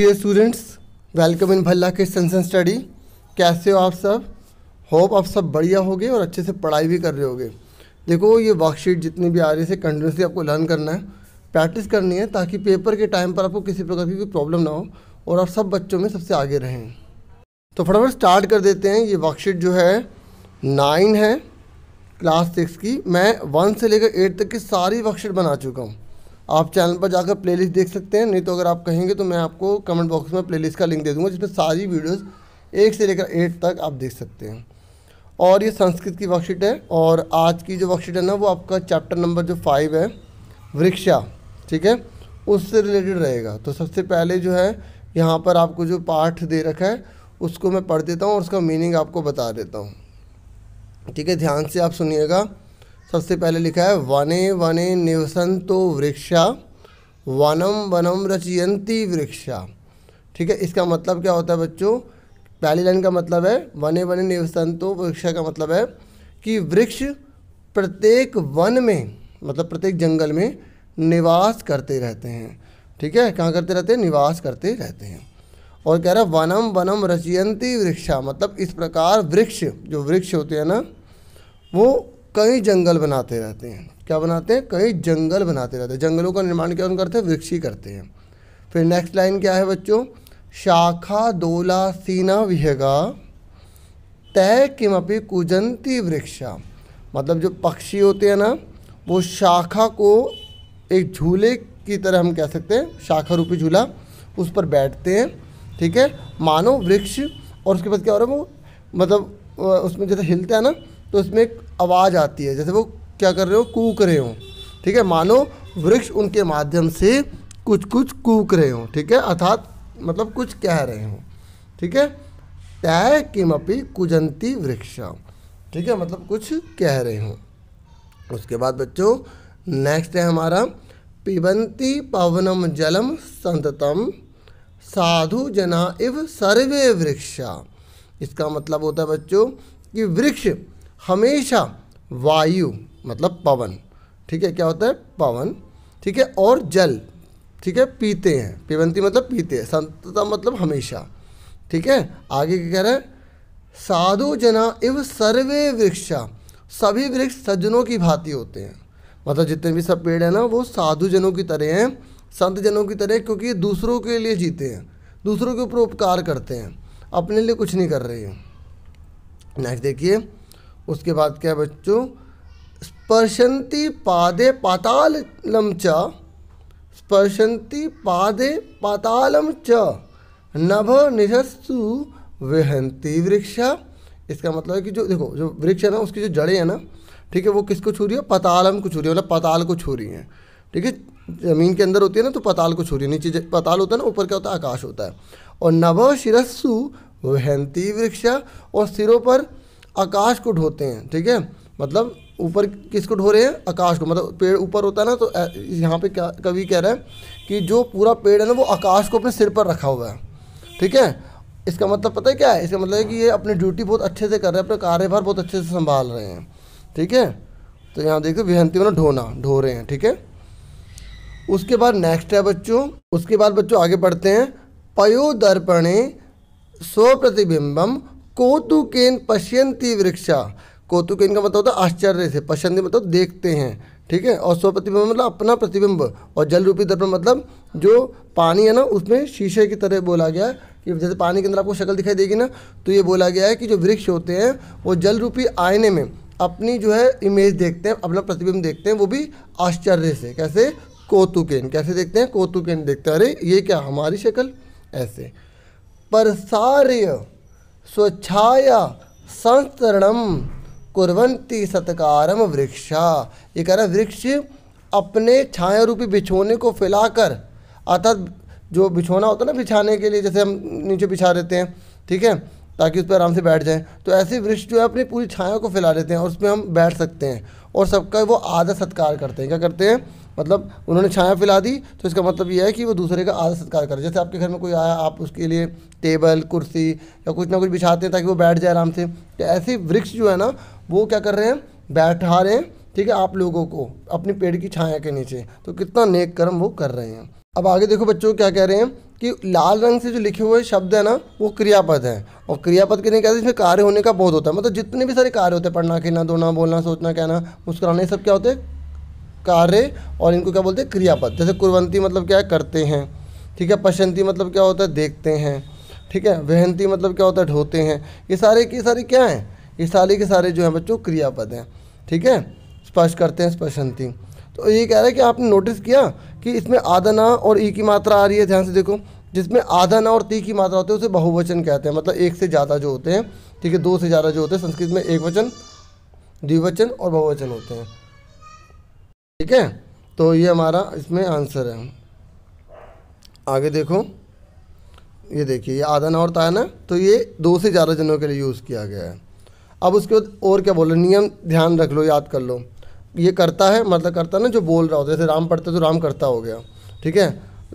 dear students welcome in Bhalla के सेंसन study कैसे हो आप सब होप आप सब बढ़िया होगे और अच्छे से पढ़ाई भी कर रहे होगे देखो ये वर्कशीट जितनी भी आ रही है कंटिन्यूसली आपको लर्न करना है प्रैक्टिस करनी है ताकि पेपर के टाइम पर आपको किसी प्रकार की कोई प्रॉब्लम ना हो और आप सब बच्चों में सबसे आगे रहें तो फटाफट स्टार्ट कर देते हैं ये वर्कशीट जो है नाइन है क्लास सिक्स की मैं वन से लेकर एट तक की सारी वर्कशीट बना चुका हूँ आप चैनल पर जाकर प्लेलिस्ट देख सकते हैं नहीं तो अगर आप कहेंगे तो मैं आपको कमेंट बॉक्स में प्लेलिस्ट का लिंक दे दूँगा जिसमें सारी वीडियोज़ एक से लेकर एट तक आप देख सकते हैं और ये संस्कृत की वर्कशीट है और आज की जो वर्कशीट है ना वो आपका चैप्टर नंबर जो फाइव है वृक्षा ठीक है उससे रिलेटेड रहेगा तो सबसे पहले जो है यहाँ पर आपको जो पाठ दे रखा है उसको मैं पढ़ देता हूँ और उसका मीनिंग आपको बता देता हूँ ठीक है ध्यान से आप सुनिएगा सबसे पहले लिखा है वने वने निवसंतो वृक्षा वनम वनम रचयंती वृक्षा ठीक है इसका मतलब क्या होता है बच्चों पहली लाइन का मतलब है वने वने निवसंतो वृक्षा का मतलब है कि वृक्ष प्रत्येक वन में मतलब प्रत्येक जंगल में निवास करते रहते हैं ठीक है कहाँ करते रहते हैं निवास करते रहते हैं और कह रहा है वनम वनम रचयंती वृक्षा मतलब इस प्रकार वृक्ष जो वृक्ष होते हैं ना वो कई जंगल बनाते रहते हैं क्या बनाते हैं कई जंगल बनाते रहते हैं जंगलों का निर्माण क्या करते हैं वृक्ष ही करते हैं फिर नेक्स्ट लाइन क्या है बच्चों शाखा दोला सीना विहगा तय किमपी कुजंती वृक्षा मतलब जो पक्षी होते हैं ना वो शाखा को एक झूले की तरह हम कह सकते हैं शाखा रूपी झूला उस पर बैठते हैं ठीक है मानो वृक्ष और उसके बाद क्या हो रहा है वो मतलब उसमें जैसे हिलता है ना तो उसमें एक आवाज़ आती है जैसे वो क्या कर रहे हो कूक रहे हो ठीक है मानो वृक्ष उनके माध्यम से कुछ कुछ कूक रहे हो ठीक है अर्थात मतलब कुछ कह रहे हो ठीक है तय किमपि कुजंती वृक्ष ठीक है मतलब कुछ कह रहे हो उसके बाद बच्चों नेक्स्ट है हमारा पिबंती पवनम जलम संततम साधु जना इव सर्वे वृक्षा इसका मतलब होता है बच्चों कि वृक्ष हमेशा वायु मतलब पवन ठीक है क्या होता है पवन ठीक है और जल ठीक है पीते हैं पिबंती मतलब पीते हैं संतता मतलब हमेशा ठीक है आगे क्या कह रहे हैं साधु जना इव सर्वे वृक्षा सभी वृक्ष सज्जनों की भांति होते हैं मतलब जितने भी सब पेड़ हैं ना वो साधु जनों की तरह हैं संत जनों की तरह क्योंकि ये दूसरों के लिए जीते हैं दूसरों के ऊपर उपकार करते हैं अपने लिए कुछ नहीं कर रहे हैं नेक्स्ट देखिए उसके बाद क्या है बच्चों स्पर्शंती पादे पातालम च स्पर्शंती पादे पातालम च नभ निशस्तु विहंती वृक्ष इसका मतलब है कि जो देखो जो वृक्ष है ना उसकी जो जड़ें हैं ना ठीक है वो किसको छू रही है पतालम को छू रही है मतलब पताल को छू रही है ठीक है ज़मीन के अंदर होती है ना तो पताल को छू रही है नीचे पताल होता है ना ऊपर क्या होता है आकाश होता है और नभ शिरस्सु वहंती वृक्ष और सिरों पर आकाश को ढोते हैं ठीक है मतलब ऊपर किसको ढो रहे हैं आकाश को मतलब पेड़ ऊपर होता है ना तो यहाँ पे क्या कवि कह रहा है कि जो पूरा पेड़ है ना वो आकाश को अपने सिर पर रखा हुआ है ठीक है इसका मतलब पता है क्या है इसका मतलब है कि ये अपनी ड्यूटी बहुत अच्छे से कर रहे हैं अपने कार्यभार बहुत अच्छे से संभाल रहे हैं ठीक है तो यहाँ देखो विहंती मतलब ढोना ढो रहे हैं ठीक है उसके बाद नेक्स्ट है बच्चों उसके बाद बच्चों आगे बढ़ते हैं स्व स्वप्रतिबिंबम कोतुकेन पश्यंती वृक्षा कोतुकेन का मतलब होता है आश्चर्य से पश्यंती मतलब देखते हैं ठीक है और स्वप्रतिबिंब मतलब अपना प्रतिबिंब और जल रूपी दर्पण मतलब जो पानी है ना उसमें शीशे की तरह बोला गया है कि जैसे पानी के अंदर आपको शक्ल दिखाई देगी ना तो ये बोला गया है कि जो वृक्ष होते हैं वो जल रूपी आईने में अपनी जो है इमेज देखते हैं अपना प्रतिबिंब देखते हैं वो भी आश्चर्य से कैसे कोतुकेन कैसे देखते हैं कोतुकेन देखते हैं अरे ये क्या हमारी शक्ल ऐसे परसार्य स्वच्छाया संस्तरणम कुरवंती सत्कारम वृक्षा ये कह रहा वृक्ष अपने छाया रूपी बिछोने को फैलाकर अर्थात जो बिछोना होता है ना बिछाने के लिए जैसे हम नीचे बिछा देते हैं ठीक है ताकि उस पर आराम से बैठ जाएं तो ऐसे वृक्ष जो है अपनी पूरी छाया को फैला लेते हैं और उसमें हम बैठ सकते हैं और सबका वो आदर सत्कार करते हैं क्या करते हैं मतलब उन्होंने छाया फैला दी तो इसका मतलब ये है कि वो दूसरे का आदर सत्कार करें जैसे आपके घर में कोई आया आप उसके लिए टेबल कुर्सी या कुछ ना कुछ बिछाते हैं ताकि वो बैठ जाए आराम से तो ऐसे वृक्ष जो है ना वो क्या कर रहे हैं बैठा रहे हैं ठीक है आप लोगों को अपने पेड़ की छाया के नीचे तो कितना नेक कर्म वो कर रहे हैं अब आगे देखो बच्चों क्या कह रहे हैं कि लाल रंग से जो लिखे हुए शब्द है ना वो क्रियापद है और क्रियापद के लिए कहते हैं इसमें कार्य होने का बहुत होता है मतलब जितने भी सारे कार्य होते हैं पढ़ना खेलना धोना बोलना सोचना कहना मुस्कुराना ये सब क्या होते हैं कार्य और इनको क्या बोलते हैं क्रियापद जैसे कुरवंती मतलब क्या है करते हैं ठीक है पशंती मतलब क्या होता है देखते हैं ठीक है वहंती मतलब क्या होता है ढोते हैं ये सारे के सारे क्या हैं ये सारे के सारे जो हैं बच्चों क्रियापद हैं ठीक है स्पर्श करते हैं स्पशंती तो ये कह रहा है कि आपने नोटिस किया कि इसमें आधा ना और ई की मात्रा आ रही है ध्यान से देखो जिसमें आधा ना और ती की मात्रा होती है उसे बहुवचन कहते हैं मतलब एक से ज़्यादा जो होते हैं ठीक है दो से ज़्यादा जो होते हैं संस्कृत में एक वचन द्विवचन और बहुवचन होते हैं ठीक है तो ये हमारा इसमें आंसर है आगे देखो ये देखिए ये आधा नौ होता है ना तो ये दो से ज़्यादा जनों के लिए यूज़ किया गया है अब उसके बाद और क्या बोल रहे नियम ध्यान रख लो याद कर लो ये करता है मतलब करता ना जो बोल रहा होता है जैसे राम पढ़ते तो राम करता हो गया ठीक है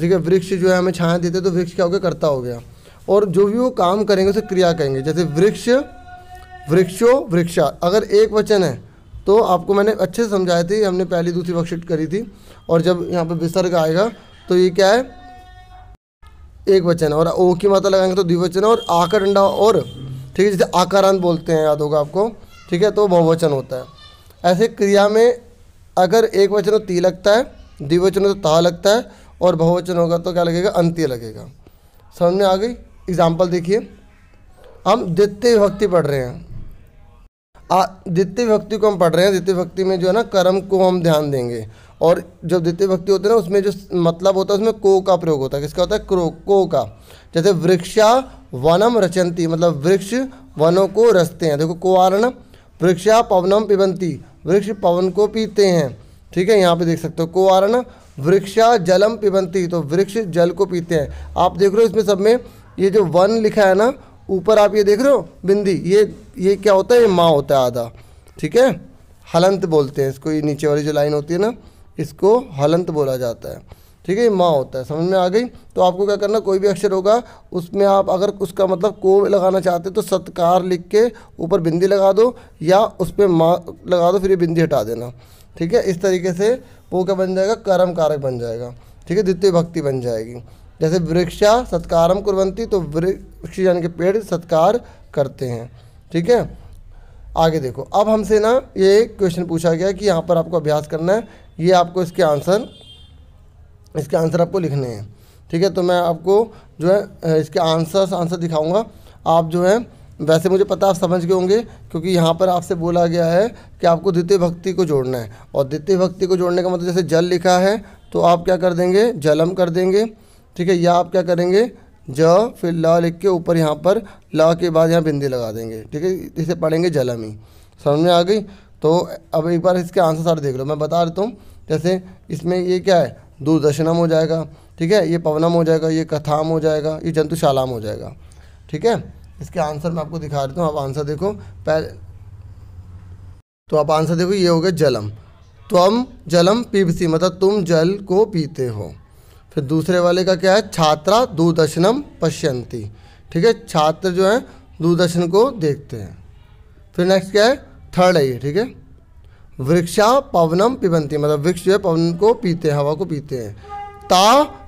ठीक है वृक्ष जो है हमें छाया देते तो वृक्ष क्या हो गया करता हो गया और जो भी वो काम करेंगे उसे क्रिया कहेंगे जैसे वृक्ष वृक्षो वृक्षा अगर एक वचन है तो आपको मैंने अच्छे से समझाए थे हमने पहली दूसरी वर्कशीट करी थी और जब यहाँ पर विसर्ग आएगा तो ये क्या है एक वचन और ओ की माता लगाएंगे तो द्विवचन और आकर अंडा और ठीक है जैसे आकारांत बोलते हैं याद होगा आपको ठीक है तो बहुवचन होता है ऐसे क्रिया में अगर एक वचन हो तो ती लगता है द्विवचन हो तो ता लगता है और बहुवचन होगा तो क्या लगेगा अंत्य लगेगा समझ में आ गई एग्जाम्पल देखिए हम द्वितीय विभक्ति पढ़ रहे हैं द्वितीय भक्ति को हम पढ़ रहे हैं द्वितीय भक्ति में जो है ना कर्म को हम ध्यान देंगे और जो द्वितीय भक्ति होती है ना उसमें जो मतलब होता है उसमें को का प्रयोग होता है किसका होता है क्रो को का जैसे वृक्षा वनम रचंती मतलब वृक्ष वनों को रचते हैं देखो कुआरण वृक्षा पवनम पिबंती वृक्ष पवन को पीते हैं ठीक है यहाँ पे देख सकते हो कुआरण वृक्षा जलम पिबंती तो वृक्ष जल को पीते हैं आप देख रहे हो इसमें सब में ये जो वन लिखा है ना ऊपर आप ये देख रहे हो बिंदी ये ये क्या होता है ये माँ होता है आधा ठीक है हलंत बोलते हैं इसको ये नीचे वाली जो लाइन होती है ना इसको हलंत बोला जाता है ठीक है माँ होता है समझ में आ गई तो आपको क्या करना कोई भी अक्षर होगा उसमें आप अगर उसका मतलब को लगाना चाहते तो सत्कार लिख के ऊपर बिंदी लगा दो या उस पर माँ लगा दो फिर ये बिंदी हटा देना ठीक है इस तरीके से वो क्या बन जाएगा कर्म कारक बन जाएगा ठीक है द्वितीय भक्ति बन जाएगी जैसे वृक्षा सत्कारम कुरवंती तो वृक्ष यानी कि पेड़ सत्कार करते हैं ठीक है आगे देखो अब हमसे ना ये क्वेश्चन पूछा गया कि यहाँ पर आपको अभ्यास करना है ये आपको इसके आंसर इसके आंसर आपको लिखने हैं ठीक है तो मैं आपको जो है इसके आंसर आंसर दिखाऊंगा आप जो है वैसे मुझे पता आप समझ गए होंगे क्योंकि यहाँ पर आपसे बोला गया है कि आपको द्वितीय भक्ति को जोड़ना है और द्वितीय भक्ति को जोड़ने का मतलब जैसे जल लिखा है तो आप क्या कर देंगे जलम कर देंगे ठीक है या आप क्या करेंगे ज फिर ला लिख के ऊपर यहाँ पर ला के बाद यहाँ बिंदी लगा देंगे ठीक है इसे पढ़ेंगे जलमी समझ में आ गई तो अब एक बार इसके आंसर सारे देख लो मैं बता देता हूँ जैसे इसमें ये क्या है दूरदर्शनम हो जाएगा ठीक है ये पवनम हो जाएगा ये कथाम हो जाएगा ये जंतुशालाम हो जाएगा ठीक है इसके आंसर मैं आपको दिखा देता हूँ आप आंसर देखो पहले तो आप आंसर देखो ये हो गया जलम त्वम जलम पीबसी मतलब तुम जल को पीते हो फिर दूसरे वाले का क्या है छात्रा दूरदर्शनम पश्यंती ठीक है छात्र जो है दूरदर्शन को देखते हैं फिर नेक्स्ट क्या है थर्ड है ये ठीक है वृक्षा पवनम पिबंती मतलब वृक्ष जो है पवन को पीते हैं हवा को पीते हैं ता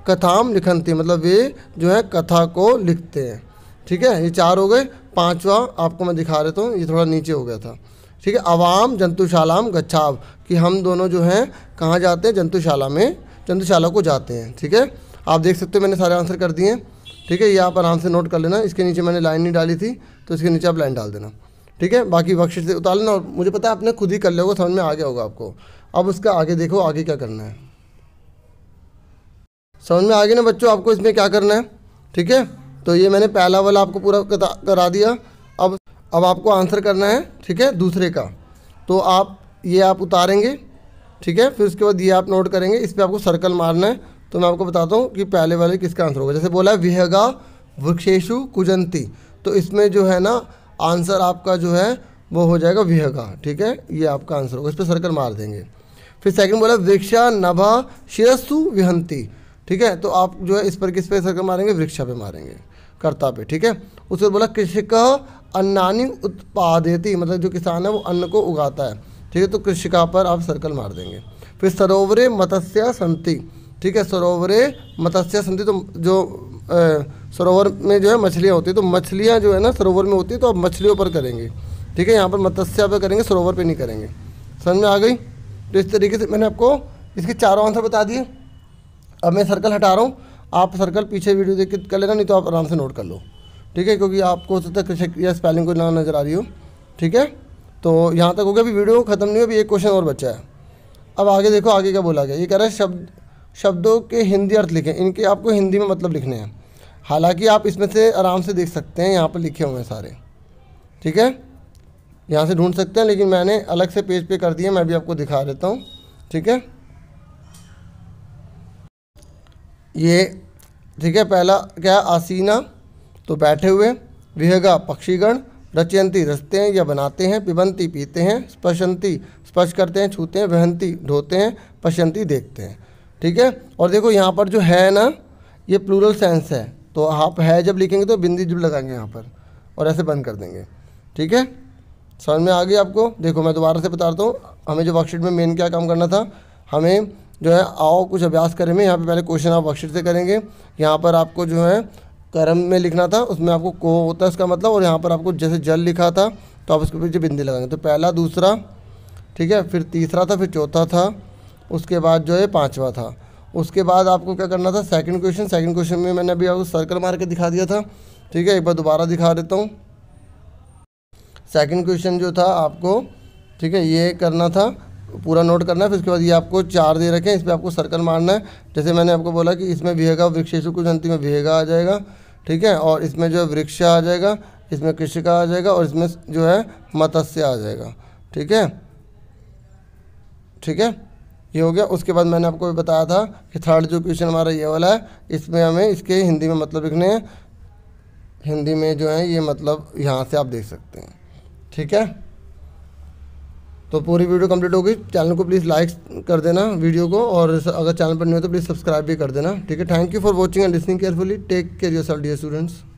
कथाम लिखनती मतलब वे जो है कथा को लिखते हैं ठीक है ये चार हो गए पांचवा आपको मैं दिखा रहा हूँ ये थोड़ा नीचे हो गया था ठीक है अवाम जंतुशालाम गच्छाव कि हम दोनों जो हैं कहाँ जाते हैं जंतुशाला में चंद्रशाला को जाते हैं ठीक है आप देख सकते हो मैंने सारे आंसर कर दिए हैं ठीक है ये आप आराम से नोट कर लेना इसके नीचे मैंने लाइन नहीं डाली थी तो इसके नीचे आप लाइन डाल देना ठीक है बाकी वर्कशीट से उतार लेना और मुझे पता है आपने खुद ही कर लोगे समझ में आ गया होगा आपको अब उसका आगे देखो आगे क्या करना है समझ में आ गया ना बच्चों आपको इसमें क्या करना है ठीक है तो ये मैंने पहला वाला आपको पूरा करा दिया अब अब आपको आंसर करना है ठीक है दूसरे का तो आप ये आप उतारेंगे ठीक है फिर उसके बाद ये आप नोट करेंगे इस पर आपको सर्कल मारना है तो मैं आपको बताता हूँ कि पहले वाले किसका आंसर होगा जैसे बोला है विहगा वृक्षेशु कुजंती तो इसमें जो है ना आंसर आपका जो है वो हो जाएगा विहगा ठीक है ये आपका आंसर होगा इस पर सर्कल मार देंगे फिर सेकंड बोला वृक्षा नभा शिरसु विहंती ठीक है तो आप जो है इस पर किस पे सर्कल मारेंगे वृक्षा पे मारेंगे कर्ता पे ठीक है उसके बोला कृषिक अन्नानी उत्पादेती मतलब जो किसान है वो अन्न को उगाता है ठीक है तो कृषिका पर आप सर्कल मार देंगे फिर सरोवरे मत्स्य संति ठीक है सरोवरे मत्स्य संति तो जो सरोवर में जो है मछलियाँ होती तो मछलियाँ जो है ना सरोवर में होती तो आप मछलियों पर करेंगे ठीक है यहाँ पर मत्स्य पर करेंगे सरोवर पर नहीं करेंगे समझ में आ गई तो इस तरीके से मैंने आपको इसके चारों आंसर बता दिए अब मैं सर्कल हटा रहा हूँ आप सर्कल पीछे वीडियो देख कर लेना नहीं तो आप आराम से नोट कर लो ठीक है क्योंकि आपको हो सकता है कृषि या स्पेलिंग को ना नज़र आ रही हो ठीक है तो यहाँ तक हो गया अभी वीडियो ख़त्म नहीं हो अभी एक क्वेश्चन और बचा है अब आगे देखो आगे क्या बोला गया ये कह रहा है शब्द शब्दों के हिंदी अर्थ लिखें इनके आपको हिंदी में मतलब लिखने हैं हालांकि आप इसमें से आराम से देख सकते हैं यहाँ पर लिखे हुए हैं सारे ठीक है यहाँ से ढूंढ सकते हैं लेकिन मैंने अलग से पेज पे कर दिया मैं भी आपको दिखा देता हूँ ठीक है ये ठीक है पहला क्या आसीना तो बैठे हुए विहगा पक्षीगण रचयंती रचते हैं या बनाते हैं पिबंती पीते हैं स्पशंती स्पर्श करते हैं छूते हैं वहंती ढोते हैं पशंती देखते हैं ठीक है और देखो यहाँ पर जो है ना ये प्लूरल सेंस है तो आप है जब लिखेंगे तो बिंदी जब लगाएंगे यहाँ पर और ऐसे बंद कर देंगे ठीक है समझ में आ गई आपको देखो मैं दोबारा से बताता हूँ हमें जो वर्कशीट में मेन क्या काम करना था हमें जो है आओ कुछ अभ्यास करें में यहाँ पे पहले क्वेश्चन आप वर्कशीट से करेंगे यहाँ पर आपको जो है कर्म में लिखना था उसमें आपको को होता है उसका मतलब और यहाँ पर आपको जैसे जल लिखा था तो आप उसके पीछे बिंदी लगाएंगे तो पहला दूसरा ठीक है फिर तीसरा था फिर चौथा था उसके बाद जो है पाँचवा था उसके बाद आपको क्या करना था सेकंड क्वेश्चन सेकंड क्वेश्चन में मैंने अभी आपको सर्कल मार के दिखा दिया था ठीक है एक बार दोबारा दिखा देता हूँ सेकेंड क्वेश्चन जो था आपको ठीक है ये करना था पूरा नोट करना है फिर उसके बाद ये आपको चार दे रखें इस पर आपको सर्कल मारना है जैसे मैंने आपको बोला कि इसमें भिहेगा वृक्षेश कुछ अंतिम में भिहेगा आ जाएगा ठीक है और इसमें जो है वृक्ष आ जाएगा इसमें कृषिका आ जाएगा और इसमें जो है मत्स्य आ जाएगा ठीक है ठीक है ये हो गया उसके बाद मैंने आपको भी बताया था कि थर्ड जो क्वेश्चन हमारा ये वाला है इसमें हमें इसके हिंदी में मतलब लिखने हैं हिंदी में जो है ये मतलब यहाँ से आप देख सकते हैं ठीक है तो पूरी वीडियो कंप्लीट होगी चैनल को प्लीज़ लाइक कर देना वीडियो को और अगर चैनल पर नहीं हो तो प्लीज़ सब्सक्राइब भी कर देना ठीक है thank you for watching and listening carefully take care yourself dear students